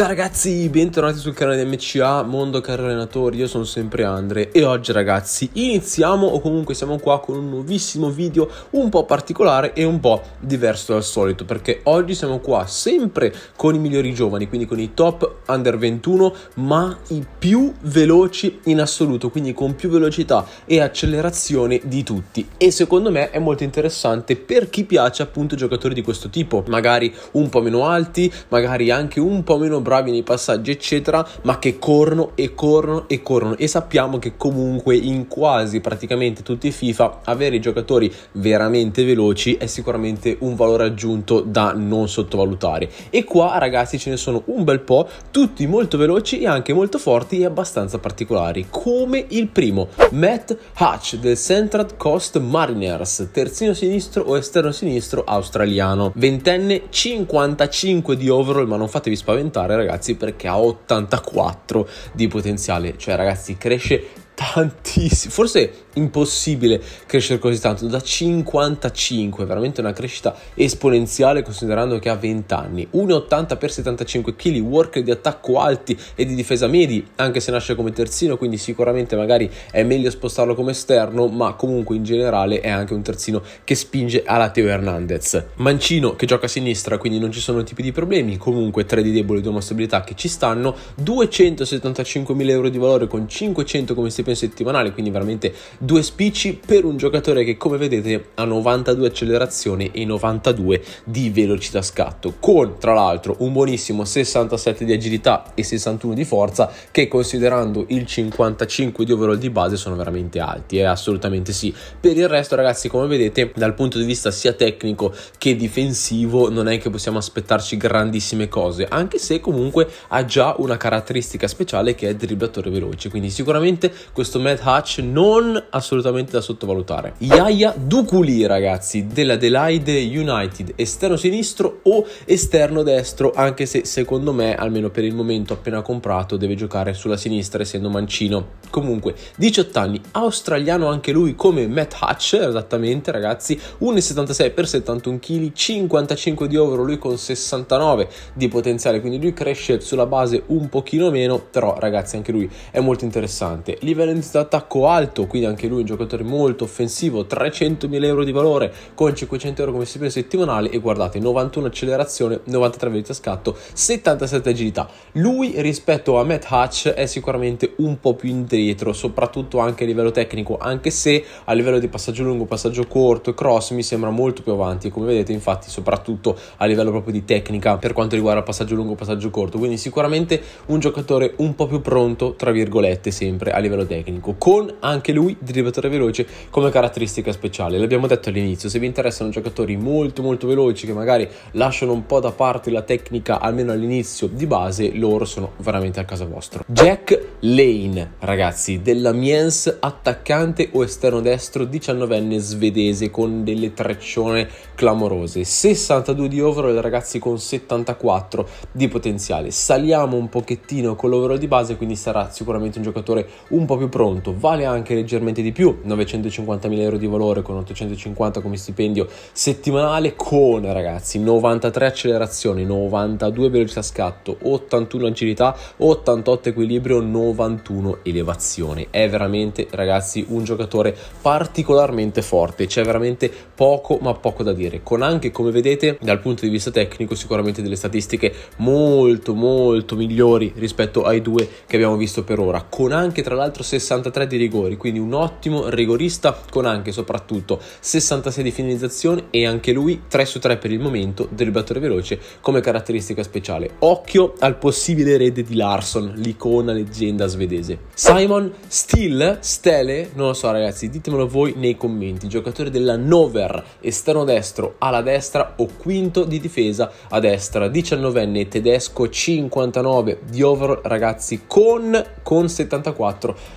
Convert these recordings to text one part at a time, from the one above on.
Ciao ragazzi, bentornati sul canale di MCA Mondo Carri Allenatori, io sono sempre Andre e oggi ragazzi iniziamo o comunque siamo qua con un nuovissimo video un po' particolare e un po' diverso dal solito perché oggi siamo qua sempre con i migliori giovani, quindi con i top under 21 ma i più veloci in assoluto, quindi con più velocità e accelerazione di tutti e secondo me è molto interessante per chi piace appunto giocatori di questo tipo, magari un po' meno alti, magari anche un po' meno bravi bravi nei passaggi, eccetera, ma che corrono e corrono e corrono. E sappiamo che comunque in quasi praticamente tutti i FIFA avere i giocatori veramente veloci è sicuramente un valore aggiunto da non sottovalutare. E qua, ragazzi, ce ne sono un bel po', tutti molto veloci e anche molto forti e abbastanza particolari, come il primo, Matt Hatch del Central Coast Mariners, terzino sinistro o esterno sinistro australiano, ventenne 55 di overall, ma non fatevi spaventare ragazzi perché ha 84 di potenziale, cioè ragazzi cresce tantissimo, forse impossibile crescere così tanto, da 55, veramente una crescita esponenziale considerando che ha 20 anni, 1,80 x 75 kg, work di attacco alti e di difesa medi, anche se nasce come terzino, quindi sicuramente magari è meglio spostarlo come esterno, ma comunque in generale è anche un terzino che spinge alla Teo Hernandez. Mancino che gioca a sinistra, quindi non ci sono tipi di problemi, comunque 3 di debole, 2 mossa che ci stanno, 275.000 euro di valore con 500 come stipendio Open settimanale, quindi veramente due spicci per un giocatore che come vedete ha 92 accelerazione e 92 di velocità scatto, con tra l'altro un buonissimo 67 di agilità e 61 di forza che considerando il 55 di overall di base sono veramente alti, eh, assolutamente sì. Per il resto ragazzi come vedete dal punto di vista sia tecnico che difensivo non è che possiamo aspettarci grandissime cose, anche se comunque ha già una caratteristica speciale che è dribblatore veloce, quindi sicuramente questo Mad Hatch non assolutamente da sottovalutare. Yaya Dukuli, ragazzi, dell'Adelaide United, esterno sinistro o esterno destro, anche se secondo me, almeno per il momento appena comprato, deve giocare sulla sinistra essendo mancino. Comunque, 18 anni, australiano anche lui come Matt Hatch, esattamente ragazzi, 1,76 per 71 kg, 55 di overall, lui con 69 di potenziale, quindi lui cresce sulla base un pochino meno, però ragazzi anche lui è molto interessante. Livello balance d'attacco alto, quindi anche lui è un giocatore molto offensivo, 300.000 euro di valore con 500 euro come stipendio settimanale e guardate 91 accelerazione, 93 velocità scatto, 77 agilità. Lui rispetto a Matt Hatch è sicuramente un po' più indietro, soprattutto anche a livello tecnico, anche se a livello di passaggio lungo, passaggio corto e cross mi sembra molto più avanti, come vedete infatti soprattutto a livello proprio di tecnica per quanto riguarda passaggio lungo, passaggio corto, quindi sicuramente un giocatore un po' più pronto, tra virgolette, sempre a livello tecnico tecnico, con anche lui dribblatore veloce come caratteristica speciale. L'abbiamo detto all'inizio, se vi interessano giocatori molto molto veloci che magari lasciano un po' da parte la tecnica almeno all'inizio di base, loro sono veramente a casa vostra. Jack Lane, ragazzi, dell'Amiens, attaccante o esterno destro, 19enne svedese con delle treccione clamorose, 62 di overall ragazzi con 74 di potenziale. Saliamo un pochettino con l'overall di base, quindi sarà sicuramente un giocatore un po' più pronto, vale anche leggermente di più, 950.000 euro di valore con 850 come stipendio settimanale con ragazzi 93 accelerazioni, 92 velocità scatto, 81 agilità, 88 equilibrio, 91 elevazione. È veramente ragazzi un giocatore particolarmente forte, c'è veramente poco ma poco da dire, con anche come vedete dal punto di vista tecnico sicuramente delle statistiche molto molto migliori rispetto ai due che abbiamo visto per ora, con anche tra l'altro 60 63 di rigori, quindi un ottimo rigorista con anche soprattutto 66 di finalizzazione e anche lui 3 su 3 per il momento, dribblatore veloce come caratteristica speciale. Occhio al possibile erede di Larson, l'icona leggenda svedese. Simon Steele, Stele, non lo so ragazzi, ditemelo voi nei commenti, giocatore della Nover, esterno destro, alla destra o quinto di difesa a destra, 19enne tedesco 59 di overall ragazzi con, con 74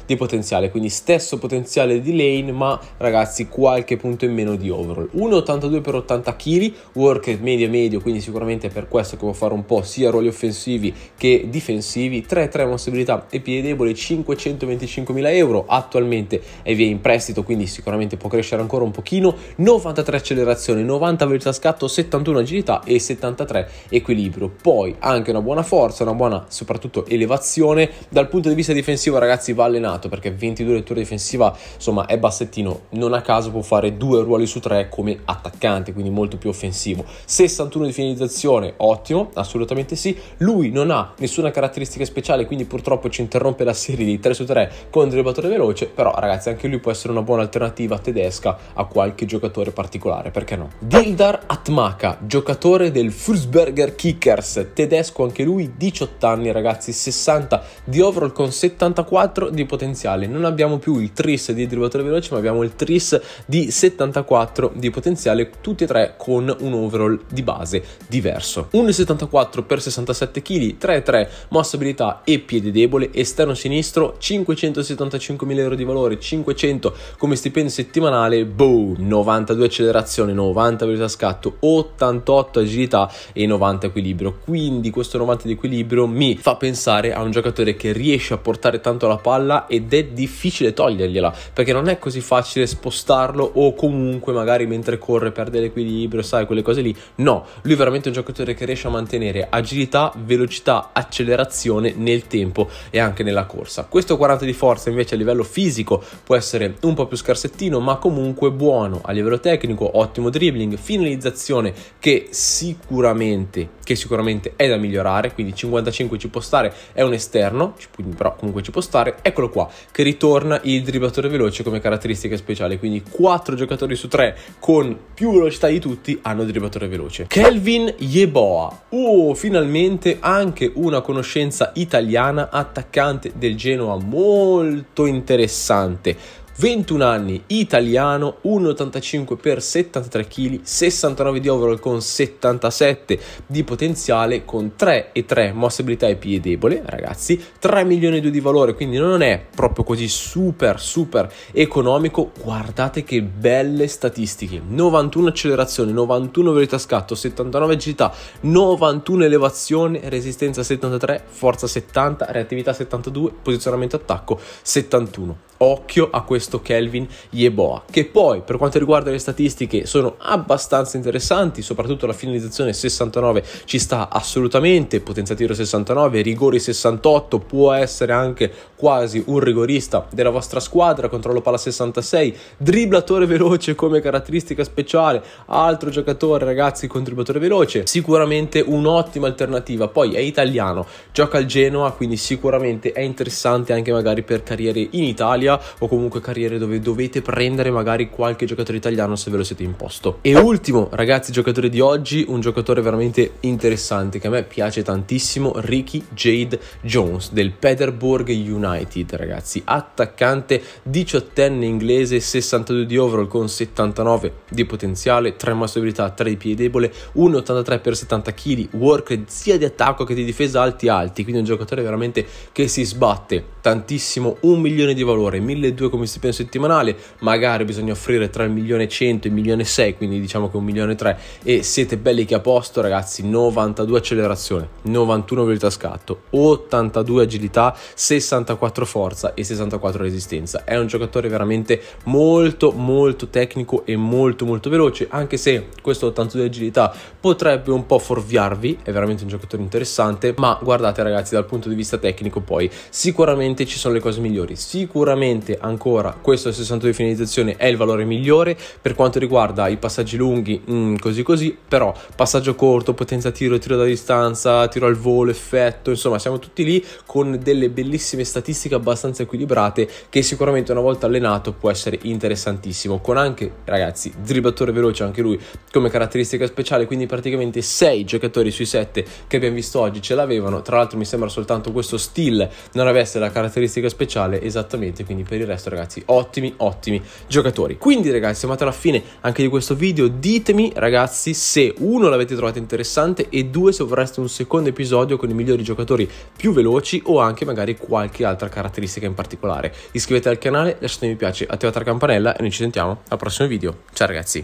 di potenziale, quindi stesso potenziale di Lane, ma ragazzi qualche punto in meno di overall. 1,82 per 80 kg, work medio medio, quindi sicuramente per questo che può fare un po' sia ruoli offensivi che difensivi. 3,3 3 e piede debole, 525.000 euro, attualmente è via in prestito, quindi sicuramente può crescere ancora un pochino. 93 accelerazione, 90 velocità scatto, 71 agilità e 73 equilibrio. Poi anche una buona forza, una buona soprattutto elevazione. Dal punto di vista difensivo ragazzi va allenato fortunato perché 22 letture difensiva, insomma, è bassettino, non a caso può fare due ruoli su tre come attaccante, quindi molto più offensivo. 61 di finalizzazione, ottimo, assolutamente sì. Lui non ha nessuna caratteristica speciale, quindi purtroppo ci interrompe la serie di 3 su 3 con dribblatore veloce, però ragazzi, anche lui può essere una buona alternativa tedesca a qualche giocatore particolare, perché no? Dildar Atmaka, giocatore del Fulsberger Kickers, tedesco anche lui, 18 anni ragazzi, 60 di overall con 74 di potenza potenziale. Non abbiamo più il tris di dribblatore veloce, ma abbiamo il tris di 74 di potenziale, tutti e tre con un overall di base diverso. 1,74 per 67 kg, 3,3 mossa abilità e piede debole, esterno sinistro, 575.000 euro di valore, 500 come stipendio settimanale, boom, 92 accelerazione, 90 velocità scatto, 88 agilità e 90 equilibrio. Quindi questo 90 di equilibrio mi fa pensare a un giocatore che riesce a portare tanto la palla ed è difficile togliergliela perché non è così facile spostarlo o comunque magari mentre corre perde l'equilibrio, sai, quelle cose lì. No, lui è veramente un giocatore che riesce a mantenere agilità, velocità, accelerazione nel tempo e anche nella corsa. Questo 40 di forza invece a livello fisico può essere un po' più scarsettino, ma comunque buono a livello tecnico, ottimo dribbling, finalizzazione che sicuramente, che sicuramente è da migliorare, quindi 55 ci può stare, è un esterno, però comunque ci può stare. Eccolo qua qua, che ritorna il dribblatore veloce come caratteristica speciale, quindi 4 giocatori su 3 con più velocità di tutti hanno dribblatore veloce. Kelvin Yeboa, oh finalmente anche una conoscenza italiana attaccante del Genoa molto interessante 21 anni, italiano, 1,85 x 73 kg, 69 di overall con 77 di potenziale, con 3,3 mossa abilità e piede debole, ragazzi, 3 milioni e 2 di valore, quindi non è proprio così super super economico. Guardate che belle statistiche, 91 accelerazione, 91 velocità scatto, 79 agilità, 91 elevazione, resistenza 73, forza 70, reattività 72, posizionamento attacco 71 occhio a questo Kelvin Yeboah che poi per quanto riguarda le statistiche sono abbastanza interessanti, soprattutto la finalizzazione 69 ci sta assolutamente, potenza tiro 69, rigori 68, può essere anche quasi un rigorista della vostra squadra, controllo palla 66, dribblatore veloce come caratteristica speciale, altro giocatore ragazzi con dribblatore veloce, sicuramente un'ottima alternativa, poi è italiano, gioca al Genoa, quindi sicuramente è interessante anche magari per carriere in Italia Serie o comunque carriere dove dovete prendere magari qualche giocatore italiano se ve lo siete imposto. E ultimo, ragazzi, giocatore di oggi, un giocatore veramente interessante che a me piace tantissimo, Ricky Jade Jones del Peterburg United, ragazzi, attaccante 18enne inglese, 62 di overall con 79 di potenziale, 3 mosse 3 di piede debole, 1,83 x 70 kg, work sia di attacco che di difesa alti alti, quindi un giocatore veramente che si sbatte tantissimo, un milione di valore, 1.200 come stipendio settimanale, magari bisogna offrire tra il milione e il milione e 1.600.000, quindi diciamo che un milione e tre, e siete belli che a posto ragazzi, 92 accelerazione, 91 velocità scatto, 82 agilità, 64 forza e 64 resistenza. È un giocatore veramente molto molto tecnico e molto molto veloce, anche se questo 82 agilità potrebbe un po' forviarvi, è veramente un giocatore interessante, ma guardate ragazzi dal punto di vista tecnico poi sicuramente ci sono le cose migliori, sicuramente sicuramente ancora questo 61 di finalizzazione è il valore migliore per quanto riguarda i passaggi lunghi, mm, così così, però passaggio corto, potenza tiro, tiro da distanza, tiro al volo, effetto, insomma siamo tutti lì con delle bellissime statistiche abbastanza equilibrate che sicuramente una volta allenato può essere interessantissimo, con anche ragazzi dribbatore veloce anche lui come caratteristica speciale, quindi praticamente 6 giocatori sui 7 che abbiamo visto oggi ce l'avevano, tra l'altro mi sembra soltanto questo still non avesse la caratteristica speciale esattamente, quindi quindi per il resto ragazzi ottimi ottimi giocatori. Quindi ragazzi siamo alla fine anche di questo video, ditemi ragazzi se uno l'avete trovato interessante e due se vorreste un secondo episodio con i migliori giocatori più veloci o anche magari qualche altra caratteristica in particolare. Iscrivetevi al canale, lasciate mi piace, attivate la campanella e noi ci sentiamo al prossimo video. Ciao ragazzi!